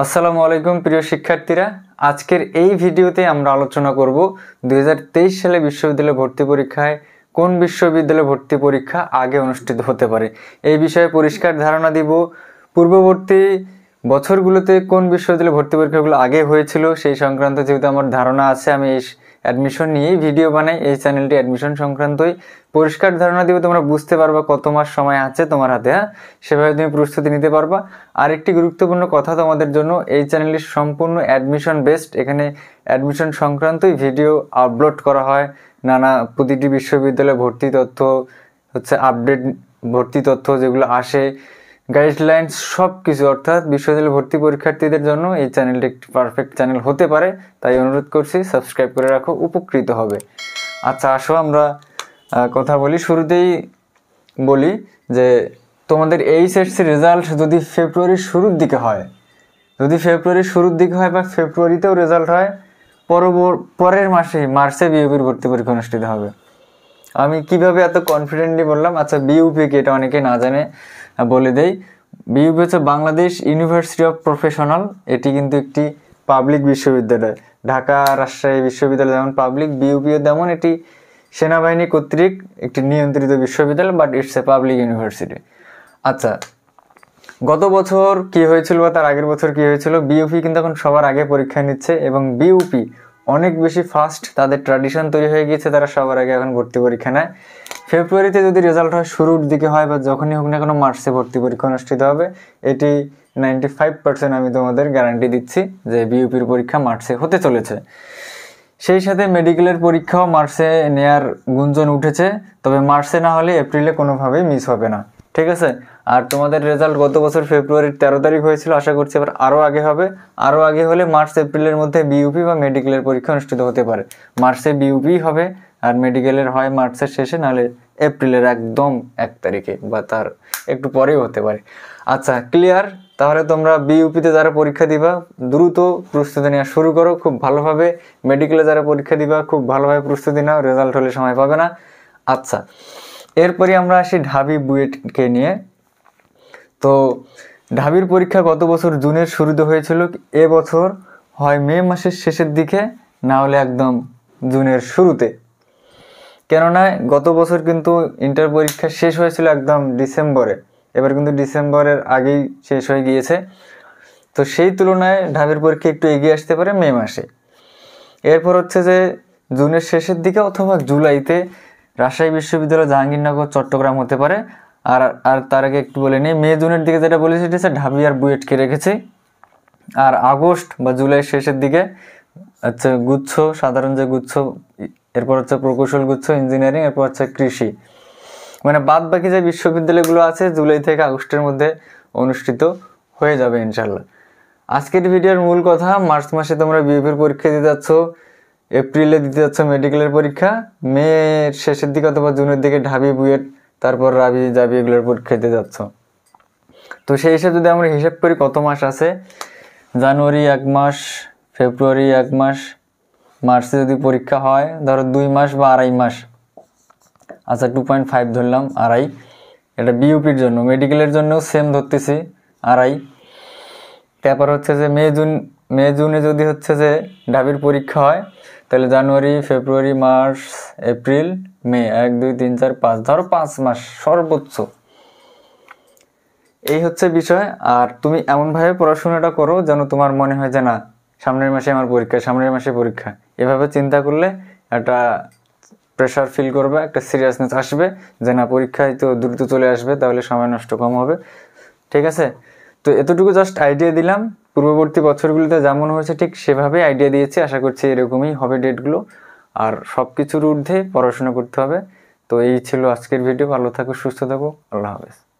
আসসালামু আলাইকুম প্রিয় শিক্ষার্থীরা আজকের এই ভিডিওতে আমরা আলোচনা করব দুই সালে বিশ্ববিদ্যালয় ভর্তি পরীক্ষায় কোন বিশ্ববিদ্যালয় ভর্তি পরীক্ষা আগে অনুষ্ঠিত হতে পারে এই বিষয়ে পরিষ্কার ধারণা দিব পূর্ববর্তী বছরগুলোতে কোন বিশ্ববিদ্যালয় ভর্তি পরীক্ষাগুলো আগে হয়েছিল সেই সংক্রান্ত যেহেতু আমার ধারণা আছে আমি অ্যাডমিশন নিয়েই ভিডিও বানাই এই চ্যানেলটি অ্যাডমিশন সংক্রান্তই পরিষ্কার ধারণা দিবে তোমরা বুঝতে পারবা কত মাস সময় আছে তোমার হাতে হ্যাঁ সেভাবে তুমি প্রস্তুতি নিতে পারবা আরেকটি গুরুত্বপূর্ণ কথা তোমাদের জন্য এই চ্যানেলটি সম্পূর্ণ অ্যাডমিশন বেসড এখানে অ্যাডমিশন সংক্রান্তই ভিডিও আপলোড করা হয় নানা প্রতিটি বিশ্ববিদ্যালয়ে ভর্তি তথ্য হচ্ছে আপডেট ভর্তি তথ্য যেগুলো আসে গাইডলাইন্স সব কিছু অর্থাৎ বিশ্ববিদ্যালয় ভর্তি পরীক্ষার্থীদের জন্য এই চ্যানেলটি একটি পারফেক্ট চ্যানেল হতে পারে তাই অনুরোধ করছি সাবস্ক্রাইব করে রাখো উপকৃত হবে আচ্ছা আসো আমরা কথা বলি শুরুতেই বলি যে তোমাদের সেটসের রেজাল্ট যদি ফেব্রুয়ারির শুরুর দিকে হয় যদি ফেব্রুয়ারির শুরুর দিকে হয় বা ফেব্রুয়ারিতেও রেজাল্ট হয় পরের মাসেই মার্চে বিএপির ভর্তি পরীক্ষা অনুষ্ঠিত হবে আমি কিভাবে এত কনফিডেন্টলি বললাম আচ্ছা বিউপি কি এটা অনেকে না জানে বলে দেই বিউপি হচ্ছে বাংলাদেশ ইউনিভার্সিটি অফ প্রফেশনাল এটি কিন্তু একটি পাবলিক বিশ্ববিদ্যালয় ঢাকা রাজশাহী বিশ্ববিদ্যালয় যেমন পাবলিক বিউপিও তেমন এটি সেনাবাহিনী কর্তৃক একটি নিয়ন্ত্রিত বিশ্ববিদ্যালয় but it's a public university আচ্ছা গত বছর কি হয়েছিল বা তার আগের বছর কি হয়েছিল বিউপি কিন্তু এখন সবার আগে পরীক্ষা নিচ্ছে এবং বিউপি অনেক বেশি ফাস্ট তাদের ট্র্যাডিশন তৈরি হয়ে গিয়েছে তারা সবার আগে এখন ভর্তি পরীক্ষা নেয় ফেব্রুয়ারিতে যদি রেজাল্ট হয় শুরুর দিকে হয় বা যখনই হোক না কোনো মার্চে ভর্তি পরীক্ষা অনুষ্ঠিত হবে এটি নাইনটি ফাইভ পার্সেন্ট আমি তোমাদের গ্যারান্টি দিচ্ছি যে বিউপির পরীক্ষা মার্চে হতে চলেছে সেই সাথে মেডিকেলের পরীক্ষাও মার্চে নেয়ার গুঞ্জন উঠেছে তবে মার্চে না হলে এপ্রিলে কোনোভাবেই মিস হবে না ঠিক আছে আর তোমাদের রেজাল্ট গত বছর ফেব্রুয়ারির তেরো তারিখ হয়েছিল আশা করছি এবার আরও আগে হবে আরও আগে হলে মার্চ এপ্রিলের মধ্যে বিউপি বা মেডিকেলের পরীক্ষা অনুষ্ঠিত হতে পারে মার্চে বিউপি হবে আর মেডিকেলের হয় মার্চের শেষে নাহলে এপ্রিলের একদম এক তারিখে বা তার একটু পরেও হতে পারে আচ্ছা ক্লিয়ার তাহলে তোমরা বিইউপিতে যারা পরীক্ষা দিবা দ্রুত প্রস্তুতি নেওয়া শুরু করো খুব ভালোভাবে মেডিকেলে যারা পরীক্ষা দিবা খুব ভালোভাবে প্রস্তুতি নাও রেজাল্ট হলে সময় পাবে না আচ্ছা এরপরে আমরা আসি ঢাবি বুয়েটকে নিয়ে তো ঢাবির পরীক্ষা গত বছর জুনের শুরুতে হয়েছিল এবছর হয় মে মাসের শেষের দিকে না হলে একদম জুনের শুরুতে কেননা গত বছর কিন্তু ইন্টার পরীক্ষা শেষ হয়েছিল একদম ডিসেম্বরে এবার কিন্তু ডিসেম্বরের আগেই শেষ হয়ে গিয়েছে তো সেই তুলনায় ঢাবির পরীক্ষা একটু এগিয়ে আসতে পারে মে মাসে এরপর হচ্ছে যে জুনের শেষের দিকে অথবা জুলাইতে রাজশাহী বিশ্ববিদ্যালয় জাহাঙ্গীরনগর চট্টগ্রাম হতে পারে আর আর তার আগে একটু বলে নিই মে জুনের দিকে যেটা বলেছি সেটা হচ্ছে ঢাবি আর বুয়েটকে রেখেছি আর আগস্ট বা জুলাই শেষের দিকে হচ্ছে গুচ্ছ সাধারণ যে গুচ্ছ এরপর হচ্ছে প্রকৌশল গুচ্ছ ইঞ্জিনিয়ারিং এরপর হচ্ছে কৃষি মানে বাদ বাকি যে বিশ্ববিদ্যালয়গুলো আছে জুলাই থেকে আগস্টের মধ্যে অনুষ্ঠিত হয়ে যাবে ইনশাল্লাহ আজকের ভিডিওর মূল কথা মার্চ মাসে তোমরা বিএপির পরীক্ষা দিতে যাচ্ছ এপ্রিলে দিতে যাচ্ছ মেডিকেলের পরীক্ষা মে শেষের দিকে অথবা জুনের দিকে ঢাবি বুয়েট তারপর রাবি যাবি এগুলোর উপর খেতে যাচ্ছ তো সেই হিসেবে যদি আমরা হিসেব করি কত মাস আছে জানুয়ারি এক মাস ফেব্রুয়ারি এক মাস মার্চে যদি পরীক্ষা হয় ধরো দুই মাস বা আড়াই মাস আচ্ছা টু পয়েন্ট ফাইভ ধরলাম আড়াই এটা বিউপির জন্য মেডিকেলের জন্যও সেম ধরতেছি আড়াই তারপর হচ্ছে যে মে জুন মে জুনে যদি হচ্ছে যে ডাবির পরীক্ষা হয় তাহলে জানুয়ারি ফেব্রুয়ারি মার্চ এপ্রিল মে এক দুই তিন চার পাঁচ ধরো পাঁচ মাস সর্বোচ্চ এই হচ্ছে বিষয় আর তুমি এমনভাবে পড়াশোনাটা করো যেন তোমার মনে হয় যে না সামনের মাসে আমার পরীক্ষা সামনের মাসে পরীক্ষা এভাবে চিন্তা করলে একটা প্রেশার ফিল করবে একটা সিরিয়াসনেস আসবে যে না পরীক্ষায় তো দ্রুত চলে আসবে তাহলে সময় নষ্ট কম হবে ঠিক আছে তো এতটুকু জাস্ট আইডিয়া দিলাম পূর্ববর্তী বছরগুলিতে যেমন হয়েছে ঠিক সেভাবে আইডিয়া দিয়েছি আশা করছি এরকমই হবে ডেটগুলো আর সব কিছুর ঊর্ধ্বে পড়াশোনা করতে হবে তো এই ছিল আজকের ভিডিও ভালো থাকো সুস্থ থাকো আল্লাহ হাফেজ